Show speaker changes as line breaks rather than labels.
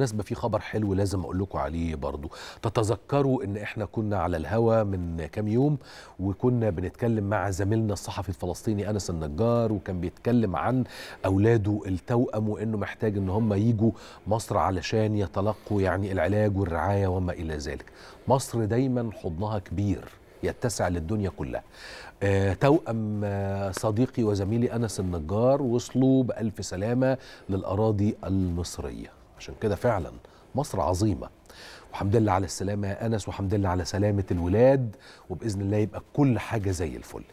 بالمناسبه في خبر حلو لازم اقول لكم عليه برضو تتذكروا ان احنا كنا على الهوا من كام يوم وكنا بنتكلم مع زميلنا الصحفي الفلسطيني انس النجار وكان بيتكلم عن اولاده التوأم وانه محتاج ان هم يجوا مصر علشان يتلقوا يعني العلاج والرعايه وما الى ذلك مصر دايما حضنها كبير يتسع للدنيا كلها آه، توأم آه، صديقي وزميلي أنس النجار وصلوا بألف سلامة للأراضي المصرية عشان كده فعلا مصر عظيمه وحمد لله على السلامه يا انس وحمد لله على سلامه الولاد وباذن الله يبقى كل حاجه زي الفل